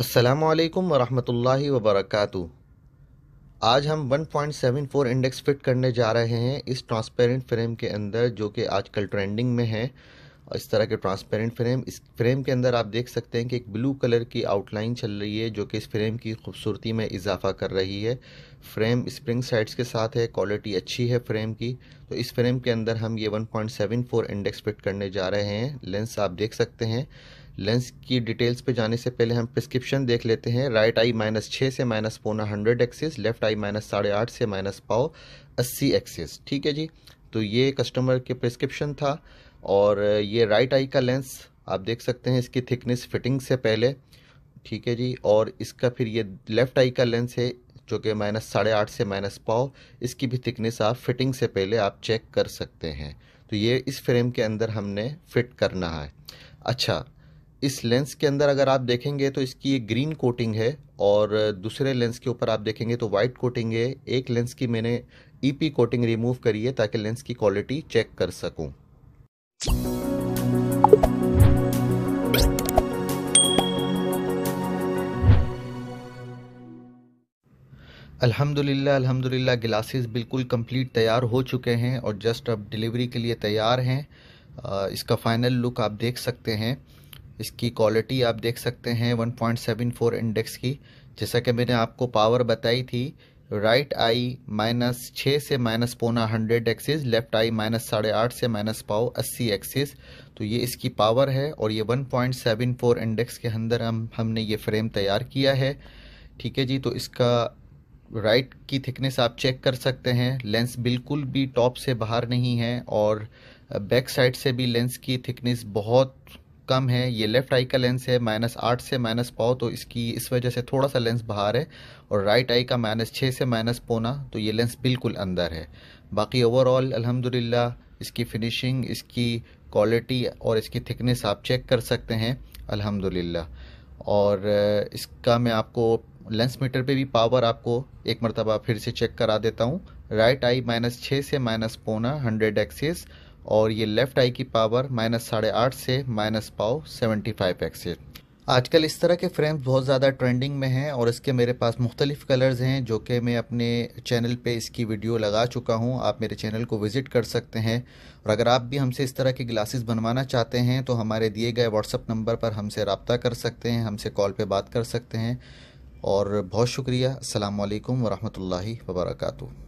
असलकम वरहमल वबरक आज हम 1.74 इंडेक्स फिट करने जा रहे हैं इस ट्रांसपेरेंट फ्रेम के अंदर जो कि आजकल ट्रेंडिंग में है और इस तरह के ट्रांसपेरेंट फ्रेम इस फ्रेम के अंदर आप देख सकते हैं कि एक ब्लू कलर की आउटलाइन चल रही है जो कि इस फ्रेम की खूबसूरती में इजाफा कर रही है फ्रेम स्प्रिंग साइड्स के साथ है क्वालिटी अच्छी है फ्रेम की तो इस फ्रेम के अंदर हम ये 1.74 इंडेक्स फिट करने जा रहे हैं लेंस आप देख सकते हैं लेंस की डिटेल्स पे जाने से पहले हम प्रिस्क्रिप्शन देख लेते हैं राइट आई माइनस छः से माइनस पौना hundred axis left eye minus साढ़े आठ से माइनस पाओ अस्सी एक्सेस ठीक है जी तो ये कस्टमर के प्रिस्क्रिप्शन था और ये राइट आई का लेंस आप देख सकते हैं इसकी थिकनेस फिटिंग से पहले ठीक है जी और इसका फिर ये लेफ़्ट आई का लेंस है जो कि माइनस साढ़े आठ से माइनस पाओ इसकी भी थिकनेस आप फिटिंग से पहले आप चेक कर सकते हैं तो ये इस फ्रेम के अंदर हमने फिट करना है अच्छा इस लेंस के अंदर अगर आप देखेंगे तो इसकी ये ग्रीन कोटिंग है और दूसरे लेंस के ऊपर आप देखेंगे तो वाइट कोटिंग है एक लेंस की मैंने ईपी कोटिंग रिमूव करी है ताकि लेंस की क्वालिटी चेक कर सकूं अल्हम्दुलिल्लाह अल्हम्दुलिल्लाह ग्लासेस बिल्कुल कंप्लीट तैयार हो चुके हैं और जस्ट अब डिलीवरी के लिए तैयार हैं इसका फ़ाइनल लुक आप देख सकते हैं इसकी क्वालिटी आप देख सकते हैं 1.74 इंडेक्स की जैसा कि मैंने आपको पावर बताई थी राइट आई माइनस छः से माइनस पौना hundred axis left eye minus साढ़े आठ से माइनस पाओ अस्सी एक्सिस तो ये इसकी पावर है और ये one point seven four index के अंदर हम हमने ये फ्रेम तैयार किया है ठीक है जी तो इसका राइट right की थिकनेस आप चेक कर सकते हैं लेंस बिल्कुल भी टॉप से बाहर नहीं है और बैक साइड से भी लेंस की थिकनेस बहुत कम है ये लेफ़्ट आई का लेंस है माइनस आठ से माइनस पाओ तो इसकी इस वजह से थोड़ा सा लेंस बाहर है और राइट आई का माइनस छः से माइनस पोना तो ये लेंस बिल्कुल अंदर है बाकी ओवरऑल अल्हम्दुलिल्लाह इसकी फिनिशिंग इसकी क्वालिटी और इसकी थिकनेस आप चेक कर सकते हैं अल्हम्दुलिल्लाह और इसका मैं आपको लेंस मीटर पर भी पावर आपको एक मरतबा फिर से चेक करा देता हूँ राइट आई माइनस छः से माइनस पौना हंड्रेड एक्सेस और ये लेफ़्ट आई की पावर माइनस साढ़े आठ से माइनस पाओ सेवेंटी फाइव एक्स है आजकल इस तरह के फ्रेम्स बहुत ज़्यादा ट्रेंडिंग में हैं और इसके मेरे पास मुख्तलिफ़ कलर्स हैं जो कि मैं अपने चैनल पे इसकी वीडियो लगा चुका हूँ आप मेरे चैनल को विज़िट कर सकते हैं और अगर आप भी हमसे इस तरह के ग्लासेस बनवाना चाहते हैं तो हमारे दिए गए व्हाट्सअप नंबर पर हमसे रबता कर सकते हैं हमसे कॉल पर बात कर सकते हैं और बहुत शुक्रिया अल्लाम वरहमल वर्का